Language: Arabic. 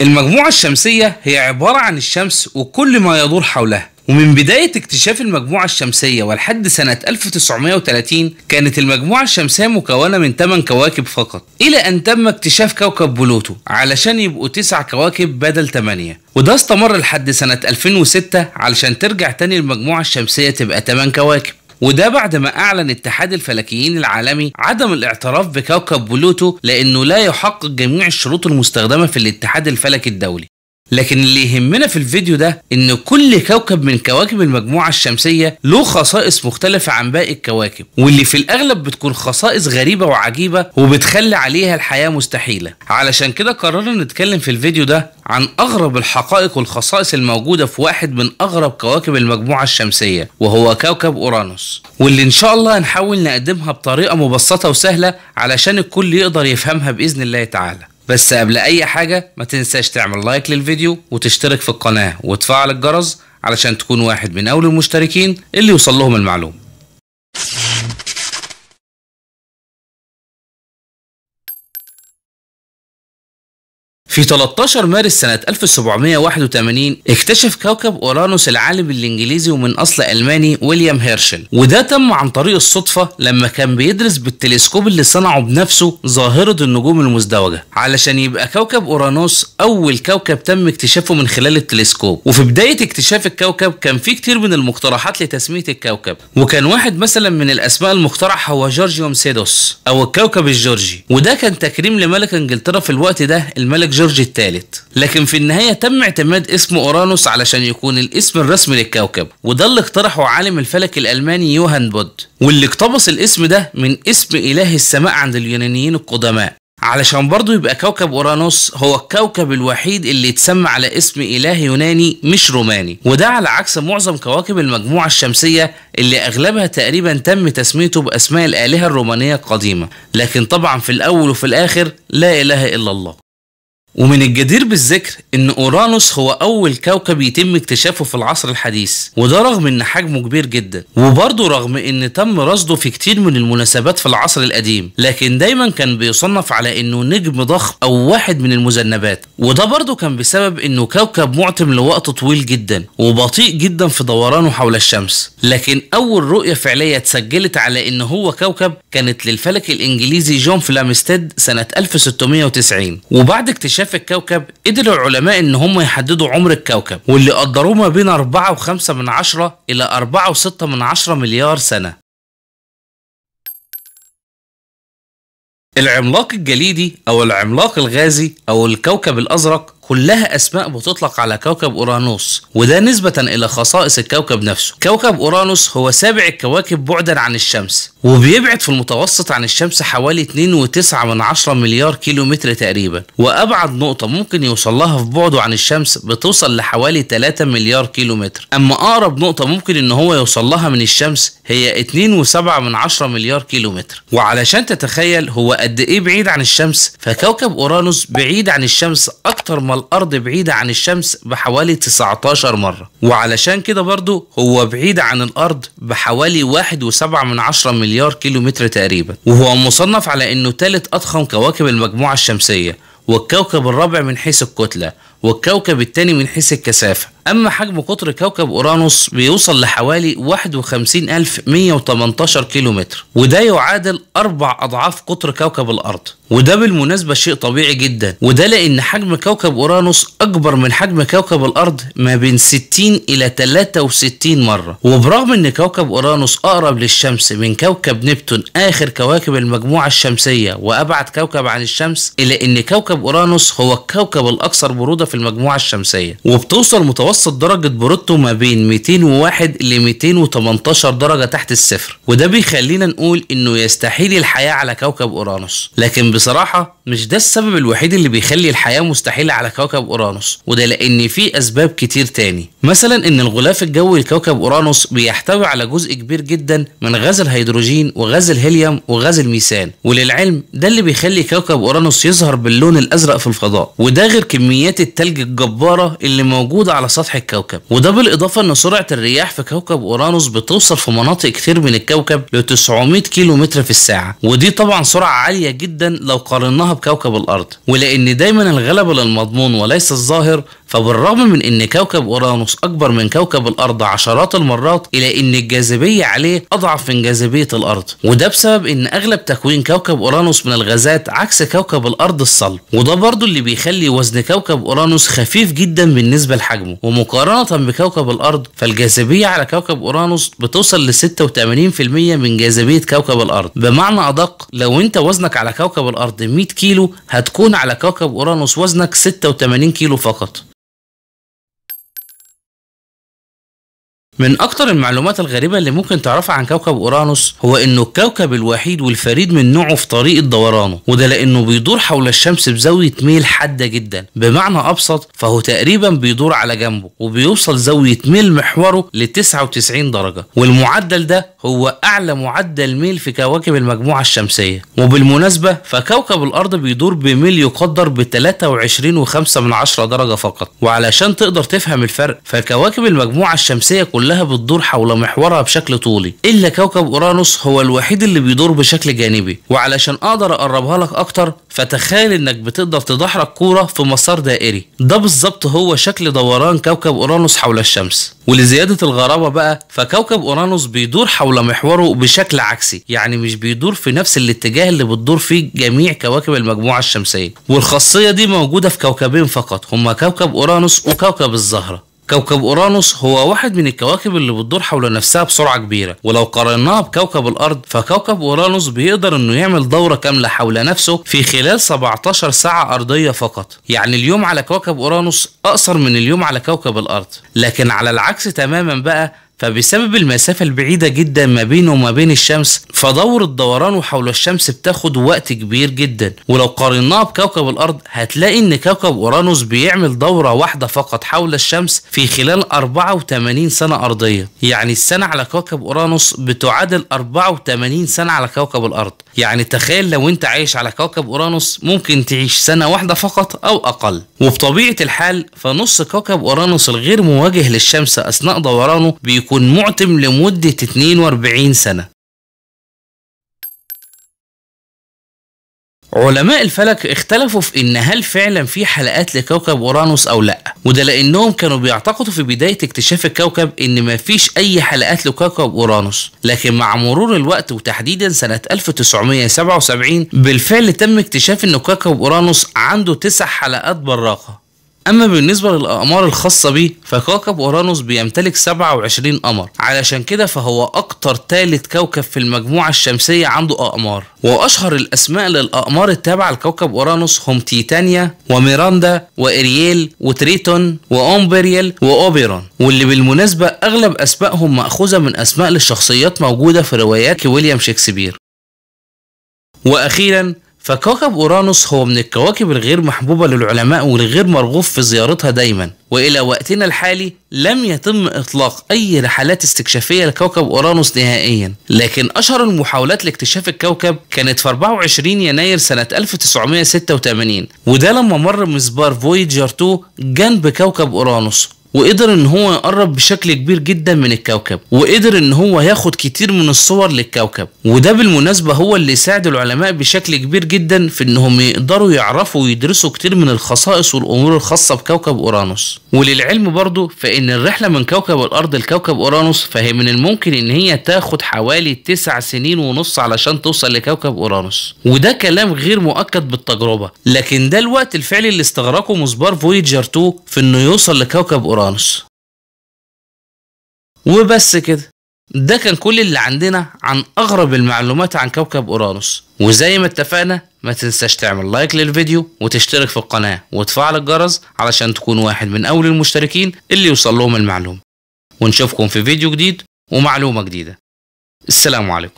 المجموعة الشمسية هي عبارة عن الشمس وكل ما يدور حولها ومن بداية اكتشاف المجموعة الشمسية ولحد سنة 1930 كانت المجموعة الشمسية مكونة من 8 كواكب فقط إلى أن تم اكتشاف كوكب بلوتو علشان يبقوا 9 كواكب بدل 8 وده استمر لحد سنة 2006 علشان ترجع تاني المجموعة الشمسية تبقى 8 كواكب وده بعد ما أعلن اتحاد الفلكيين العالمي عدم الاعتراف بكوكب بلوتو لأنه لا يحقق جميع الشروط المستخدمة في الاتحاد الفلكي الدولي لكن اللي يهمنا في الفيديو ده ان كل كوكب من كواكب المجموعة الشمسية له خصائص مختلفة عن باقي الكواكب واللي في الاغلب بتكون خصائص غريبة وعجيبة وبتخلي عليها الحياة مستحيلة علشان كده قررنا نتكلم في الفيديو ده عن اغرب الحقائق والخصائص الموجودة في واحد من اغرب كواكب المجموعة الشمسية وهو كوكب اورانوس واللي ان شاء الله هنحاول نقدمها بطريقة مبسطة وسهلة علشان الكل يقدر يفهمها باذن الله تعالى بس قبل اي حاجه ما تنساش تعمل لايك للفيديو وتشترك في القناه وتفعل الجرس علشان تكون واحد من اول المشتركين اللي يوصل لهم المعلومه في 13 مارس سنة 1781 اكتشف كوكب أورانوس العالم الإنجليزي ومن أصل ألماني ويليام هيرشل وده تم عن طريق الصدفة لما كان بيدرس بالتلسكوب اللي صنعه بنفسه ظاهرة النجوم المزدوجة علشان يبقى كوكب أورانوس أول كوكب تم اكتشافه من خلال التلسكوب وفي بداية اكتشاف الكوكب كان في كتير من المقترحات لتسمية الكوكب وكان واحد مثلا من الأسماء المقترح هو جورجيوم سيدوس أو الكوكب الجورجي وده كان تكريم لملك إنجلترا في الوقت ده الملك جورج الثالث لكن في النهاية تم اعتماد اسم أورانوس علشان يكون الاسم الرسمي للكوكب وده اللي اقترحه عالم الفلك الألماني يوهان بود واللي اقتبس الاسم ده من اسم إله السماء عند اليونانيين القدماء علشان برضه يبقى كوكب اورانوس هو الكوكب الوحيد اللي اتسمى على اسم اله يوناني مش روماني وده على عكس معظم كواكب المجموعه الشمسيه اللي اغلبها تقريبا تم تسميته باسماء الالهه الرومانيه القديمه لكن طبعا في الاول وفي الاخر لا اله الا الله ومن الجدير بالذكر ان اورانوس هو اول كوكب يتم اكتشافه في العصر الحديث وده رغم ان حجمه كبير جدا وبرضه رغم ان تم رصده في كتير من المناسبات في العصر القديم لكن دايما كان بيصنف على انه نجم ضخم او واحد من المذنبات وده برضه كان بسبب انه كوكب معتم لوقت طويل جدا وبطيء جدا في دورانه حول الشمس لكن اول رؤيه فعليه اتسجلت على ان هو كوكب كانت للفلك الانجليزي جون فلامستيد سنه 1690 وبعد اكتشاف اكتشاف الكوكب قدر العلماء ان هم يحددوا عمر الكوكب واللي قدروه ما بين 4 و5 من عشرة الى 4 و6 من عشرة مليار سنة العملاق الجليدي او العملاق الغازي او الكوكب الازرق كلها اسماء بتطلق على كوكب اورانوس وده نسبة الى خصائص الكوكب نفسه كوكب اورانوس هو سابع الكواكب بعدا عن الشمس وبيبعد في المتوسط عن الشمس حوالي 2.9 من عشرة مليار كيلو متر تقريبا وأبعد نقطة ممكن يوصل لها في بعده عن الشمس بتوصل لحوالي 3 مليار كيلو متر أما أقرب نقطة ممكن إن هو يوصل لها من الشمس هي 2.7 من عشرة مليار كيلو متر وعلشان تتخيل هو قد إيه بعيد عن الشمس فكوكب أورانوس بعيد عن الشمس أكتر ما الأرض بعيدة عن الشمس بحوالي 19 مرة وعلشان كده برضه هو بعيد عن الأرض بحوالي 1.7 من عشرة مليار مليار متر تقريبا وهو مصنف على انه ثالث اضخم كواكب المجموعة الشمسية والكوكب الرابع من حيث الكتلة والكوكب الثاني من حيث الكثافة أما حجم قطر كوكب أورانوس بيوصل لحوالي 51118 كيلومتر وده يعادل أربع أضعاف قطر كوكب الأرض وده بالمناسبة شيء طبيعي جدا وده لأن حجم كوكب أورانوس أكبر من حجم كوكب الأرض ما بين 60 إلى 63 مرة وبرغم أن كوكب أورانوس أقرب للشمس من كوكب نبتون آخر كواكب المجموعة الشمسية وأبعد كوكب عن الشمس إلا أن كوكب أورانوس هو الكوكب الأكثر برودة في المجموعة الشمسية وبتوصل متوسط متوسط درجة برودته ما بين 201 ل 218 درجة تحت الصفر وده بيخلينا نقول انه يستحيل الحياة على كوكب اورانوس لكن بصراحة مش ده السبب الوحيد اللي بيخلي الحياة مستحيلة على كوكب اورانوس وده لان في اسباب كتير تاني مثلا ان الغلاف الجوي لكوكب اورانوس بيحتوي على جزء كبير جدا من غاز الهيدروجين وغاز الهيليوم وغاز الميثان وللعلم ده اللي بيخلي كوكب اورانوس يظهر باللون الازرق في الفضاء وده غير كميات التلج الجبارة اللي موجودة على سطح سطح الكوكب وده بالإضافة أن سرعة الرياح في كوكب أورانوس بتوصل في مناطق كتير من الكوكب ل 900 كيلو متر في الساعة ودي طبعا سرعة عالية جدا لو قارناها بكوكب الأرض ولأن دايما الغلبة للمضمون وليس الظاهر فبالرغم من ان كوكب اورانوس اكبر من كوكب الارض عشرات المرات الا ان الجاذبيه عليه اضعف من جاذبيه الارض وده بسبب ان اغلب تكوين كوكب اورانوس من الغازات عكس كوكب الارض الصلب وده برضو اللي بيخلي وزن كوكب اورانوس خفيف جدا بالنسبه لحجمه ومقارنه بكوكب الارض فالجاذبيه على كوكب اورانوس بتوصل ل 86% من جاذبيه كوكب الارض بمعنى ادق لو انت وزنك على كوكب الارض 100 كيلو هتكون على كوكب اورانوس وزنك 86 كيلو فقط من أكتر المعلومات الغريبة اللي ممكن تعرفها عن كوكب أورانوس هو إنه الكوكب الوحيد والفريد من نوعه في طريقة دورانه وده لأنه بيدور حول الشمس بزاوية ميل حادة جدا بمعنى أبسط فهو تقريبا بيدور على جنبه وبيوصل زاوية ميل محوره ل 99 درجة والمعدل ده هو أعلى معدل ميل في كواكب المجموعة الشمسية وبالمناسبة فكوكب الأرض بيدور بميل يقدر ب 23.5 درجة فقط وعلشان تقدر تفهم الفرق فكواكب المجموعة الشمسية كلها بتدور حول محورها بشكل طولي إلا كوكب أورانوس هو الوحيد اللي بيدور بشكل جانبي وعلشان أقدر أقربها لك أكتر فتخيل انك بتقدر تدحرج كوره في مسار دائري ده بالظبط هو شكل دوران كوكب اورانوس حول الشمس ولزياده الغرابه بقى فكوكب اورانوس بيدور حول محوره بشكل عكسي يعني مش بيدور في نفس الاتجاه اللي بتدور فيه جميع كواكب المجموعه الشمسيه والخاصيه دي موجوده في كوكبين فقط هما كوكب اورانوس وكوكب الزهره كوكب أورانوس هو واحد من الكواكب اللي بتدور حول نفسها بسرعة كبيرة ولو قارناها بكوكب الأرض فكوكب أورانوس بيقدر إنه يعمل دورة كاملة حول نفسه في خلال 17 ساعة أرضية فقط يعني اليوم على كوكب أورانوس أقصر من اليوم على كوكب الأرض لكن على العكس تماما بقى فبسبب المسافة البعيدة جدا ما بينه وما بين الشمس فدورة دورانه حول الشمس بتاخد وقت كبير جدا ولو قارناها بكوكب الأرض هتلاقي إن كوكب أورانوس بيعمل دورة واحدة فقط حول الشمس في خلال 84 سنة أرضية يعني السنة على كوكب أورانوس بتعادل 84 سنة على كوكب الأرض يعني تخيل لو أنت عايش على كوكب أورانوس ممكن تعيش سنة واحدة فقط أو أقل وبطبيعة الحال فنص كوكب أورانوس الغير مواجه للشمس أثناء دورانه بيكون يكون معتم لمدة 42 سنة علماء الفلك اختلفوا في ان هل فعلا في حلقات لكوكب اورانوس او لا وده لانهم كانوا بيعتقدوا في بدايه اكتشاف الكوكب ان ما فيش اي حلقات لكوكب اورانوس لكن مع مرور الوقت وتحديدا سنه 1977 بالفعل تم اكتشاف ان كوكب اورانوس عنده تسع حلقات براقه أما بالنسبة للأقمار الخاصة بيه فكوكب أورانوس بيمتلك 27 قمر علشان كده فهو أكتر تالت كوكب في المجموعة الشمسية عنده أقمار وأشهر الأسماء للأقمار التابعة لكوكب أورانوس هم تيتانيا وميراندا وإرييل وتريتون وأمبريال وأوبيرون واللي بالمناسبة أغلب أسمائهم مأخوذة من أسماء للشخصيات موجودة في روايات ويليام شكسبير وأخيرا فكوكب أورانوس هو من الكواكب الغير محبوبة للعلماء والغير مرغوب في زيارتها دايما وإلى وقتنا الحالي لم يتم إطلاق أي رحلات استكشافية لكوكب أورانوس نهائيا لكن أشهر المحاولات لاكتشاف الكوكب كانت في 24 يناير سنة 1986 وده لما مر مسبار فويجر 2 جنب كوكب أورانوس وقدر ان هو يقرب بشكل كبير جدا من الكوكب وقدر ان هو ياخد كتير من الصور للكوكب وده بالمناسبة هو اللي ساعد العلماء بشكل كبير جدا في انهم يقدروا يعرفوا ويدرسوا كتير من الخصائص والامور الخاصة بكوكب اورانوس وللعلم برضه فان الرحلة من كوكب الارض لكوكب اورانوس فهي من الممكن ان هي تاخد حوالي 9 سنين ونص علشان توصل لكوكب اورانوس وده كلام غير مؤكد بالتجربة لكن ده الوقت الفعلي اللي استغرقه مسبار فويجر 2 في انه يوصل لكوكب اورانوس يورانوس وبس كده ده كان كل اللي عندنا عن اغرب المعلومات عن كوكب اورانوس وزي ما اتفقنا ما تنساش تعمل لايك للفيديو وتشترك في القناة وتفعل الجرس علشان تكون واحد من اول المشتركين اللي يوصل لهم المعلومة ونشوفكم في فيديو جديد ومعلومة جديدة السلام عليكم